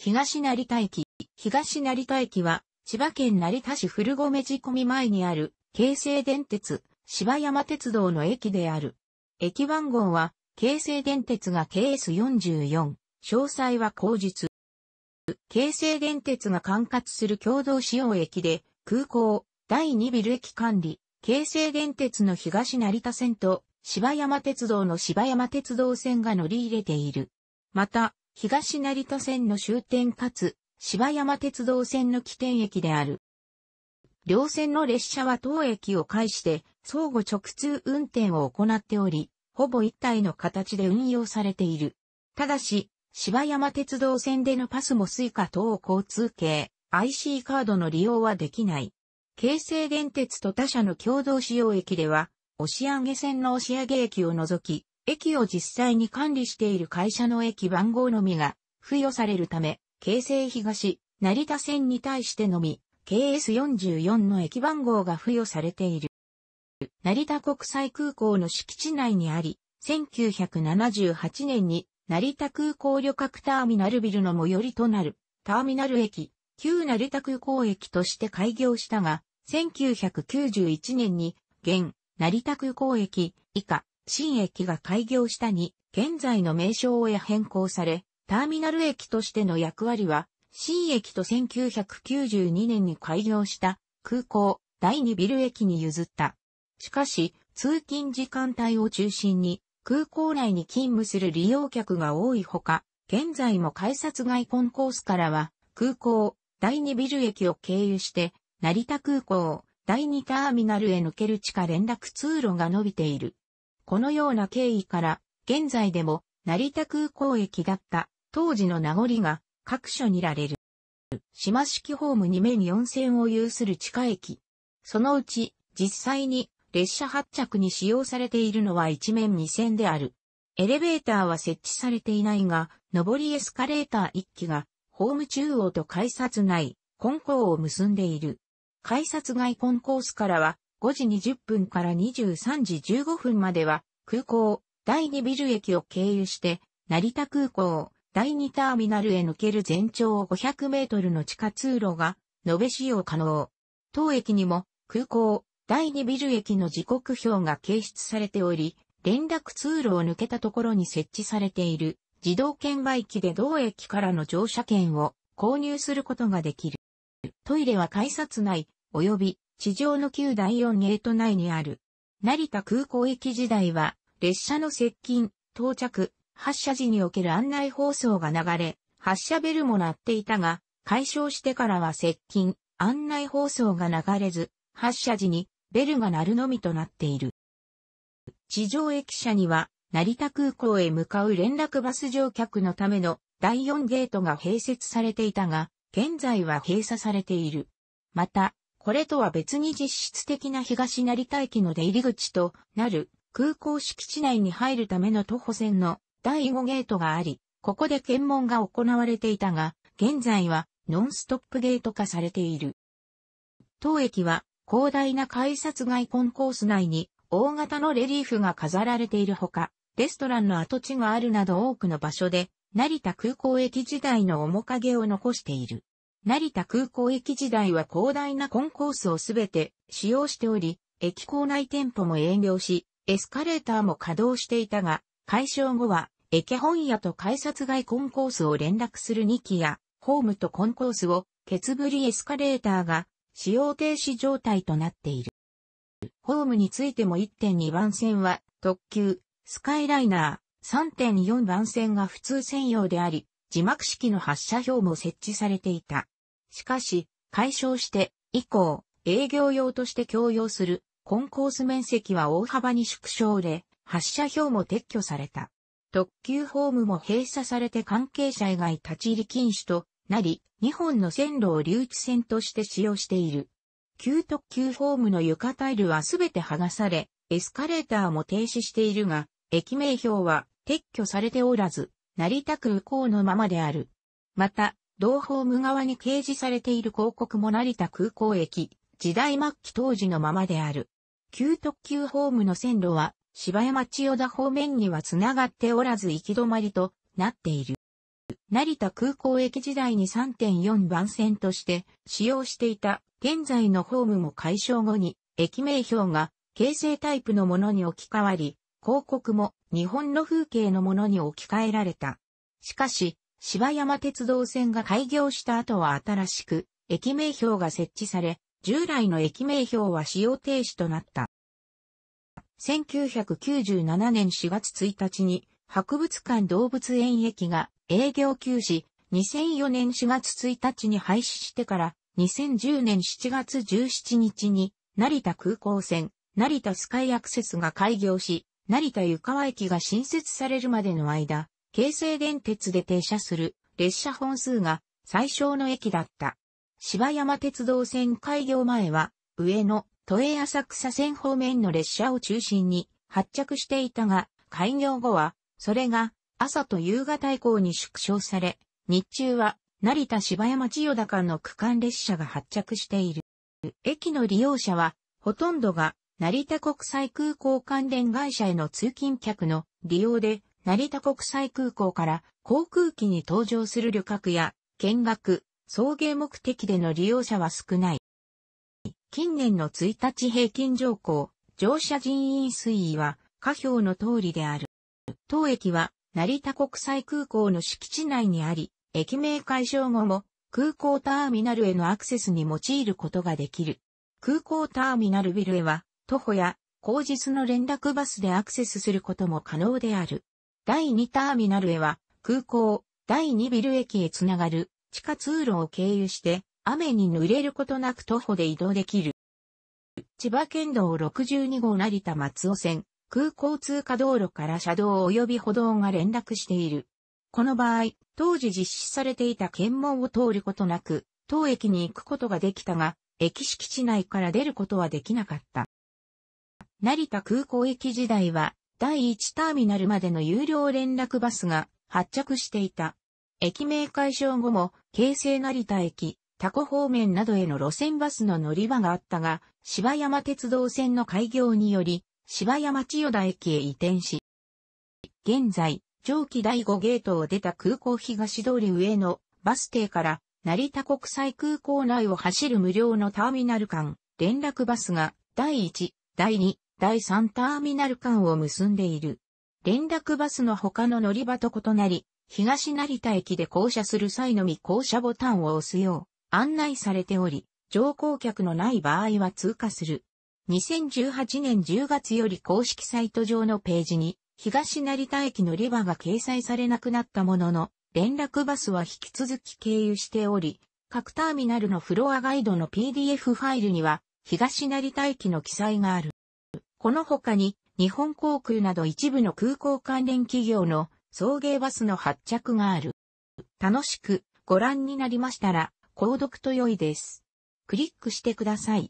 東成田駅。東成田駅は、千葉県成田市古込仕込み前にある、京成電鉄、芝山鉄道の駅である。駅番号は、京成電鉄が KS44。詳細は後日。京成電鉄が管轄する共同使用駅で、空港、第2ビル駅管理、京成電鉄の東成田線と、芝山鉄道の芝山鉄道線が乗り入れている。また、東成田線の終点かつ、芝山鉄道線の起点駅である。両線の列車は当駅を介して相互直通運転を行っており、ほぼ一体の形で運用されている。ただし、芝山鉄道線でのパスもスイカ等交通系 IC カードの利用はできない。京成電鉄と他社の共同使用駅では、押上線の押上駅を除き、駅を実際に管理している会社の駅番号のみが付与されるため、京成東、成田線に対してのみ、KS44 の駅番号が付与されている。成田国際空港の敷地内にあり、1978年に成田空港旅客ターミナルビルの最寄りとなるターミナル駅、旧成田空港駅として開業したが、1991年に現成田空港駅以下新駅が開業したに、現在の名称へ変更され、ターミナル駅としての役割は、新駅と1992年に開業した空港第2ビル駅に譲った。しかし、通勤時間帯を中心に空港内に勤務する利用客が多いほか、現在も改札外コンコースからは空港第2ビル駅を経由して成田空港第2ターミナルへ抜ける地下連絡通路が伸びている。このような経緯から、現在でも成田空港駅だった当時の名残が各所にられる。島式ホーム2面4線を有する地下駅。そのうち実際に列車発着に使用されているのは1面2線である。エレベーターは設置されていないが、上りエスカレーター1機がホーム中央と改札内、根校を結んでいる。改札外コンコースからは5時20分から23時15分までは、空港、第2ビル駅を経由して、成田空港、第2ターミナルへ抜ける全長500メートルの地下通路が、延べ使用可能。当駅にも、空港、第2ビル駅の時刻表が掲出されており、連絡通路を抜けたところに設置されている、自動券売機で同駅からの乗車券を購入することができる。トイレは改札内、及び地上の旧第4ゲート内にある。成田空港駅時代は、列車の接近、到着、発車時における案内放送が流れ、発車ベルも鳴っていたが、解消してからは接近、案内放送が流れず、発車時にベルが鳴るのみとなっている。地上駅舎には、成田空港へ向かう連絡バス乗客のための第4ゲートが併設されていたが、現在は閉鎖されている。また、これとは別に実質的な東成田駅の出入り口となる空港敷地内に入るための徒歩線の第5ゲートがあり、ここで検問が行われていたが、現在はノンストップゲート化されている。当駅は広大な改札外コンコース内に大型のレリーフが飾られているほか、レストランの跡地があるなど多くの場所で、成田空港駅時代の面影を残している。成田空港駅時代は広大なコンコースをすべて使用しており、駅構内店舗も営業し、エスカレーターも稼働していたが、解消後は、駅本屋と改札外コンコースを連絡する2機や、ホームとコンコースを、ケツブリエスカレーターが、使用停止状態となっている。ホームについても1.2番線は、特急、スカイライナー、3.4番線が普通専用であり、字幕式の発射表も設置されていた。しかし、解消して以降、営業用として供用するコンコース面積は大幅に縮小で、発射表も撤去された。特急ホームも閉鎖されて関係者以外立ち入り禁止となり、2本の線路を留置線として使用している。旧特急ホームの床タイルはすべて剥がされ、エスカレーターも停止しているが、駅名標は撤去されておらず、成田空港のままである。また、同ホーム側に掲示されている広告も成田空港駅、時代末期当時のままである。旧特急ホームの線路は、芝山千代田方面には繋がっておらず行き止まりとなっている。成田空港駅時代に3.4番線として使用していた現在のホームも解消後に駅名標が形成タイプのものに置き換わり、広告も日本の風景のものに置き換えられた。しかし、芝山鉄道線が開業した後は新しく、駅名標が設置され、従来の駅名標は使用停止となった。1997年4月1日に、博物館動物園駅が営業休止、2004年4月1日に廃止してから、2010年7月17日に、成田空港線、成田スカイアクセスが開業し、成田湯川駅が新設されるまでの間、京成電鉄で停車する列車本数が最小の駅だった。芝山鉄道線開業前は、上野、都営浅草線方面の列車を中心に発着していたが、開業後は、それが朝と夕方以降に縮小され、日中は成田芝山千代田間の区間列車が発着している。駅の利用者は、ほとんどが成田国際空港関連会社への通勤客の利用で、成田国際空港から航空機に搭乗する旅客や見学、送迎目的での利用者は少ない。近年の1日平均乗降、乗車人員推移は下表の通りである。当駅は成田国際空港の敷地内にあり、駅名解消後も空港ターミナルへのアクセスに用いることができる。空港ターミナルビルへは徒歩や後日の連絡バスでアクセスすることも可能である。第2ターミナルへは空港、第2ビル駅へつながる地下通路を経由して雨に濡れることなく徒歩で移動できる。千葉県道62号成田松尾線、空港通過道路から車道及び歩道が連絡している。この場合、当時実施されていた検問を通ることなく、当駅に行くことができたが、駅敷地内から出ることはできなかった。成田空港駅時代は、第1ターミナルまでの有料連絡バスが発着していた。駅名解消後も、京成成田駅、タコ方面などへの路線バスの乗り場があったが、芝山鉄道線の開業により、芝山千代田駅へ移転し、現在、上記第5ゲートを出た空港東通り上のバス停から、成田国際空港内を走る無料のターミナル間、連絡バスが、第1、第2、第3ターミナル間を結んでいる。連絡バスの他の乗り場と異なり、東成田駅で降車する際のみ降車ボタンを押すよう案内されており、乗降客のない場合は通過する。2018年10月より公式サイト上のページに、東成田駅乗り場が掲載されなくなったものの、連絡バスは引き続き経由しており、各ターミナルのフロアガイドの PDF ファイルには、東成田駅の記載がある。この他に、日本航空など一部の空港関連企業の送迎バスの発着がある。楽しくご覧になりましたら、購読と良いです。クリックしてください。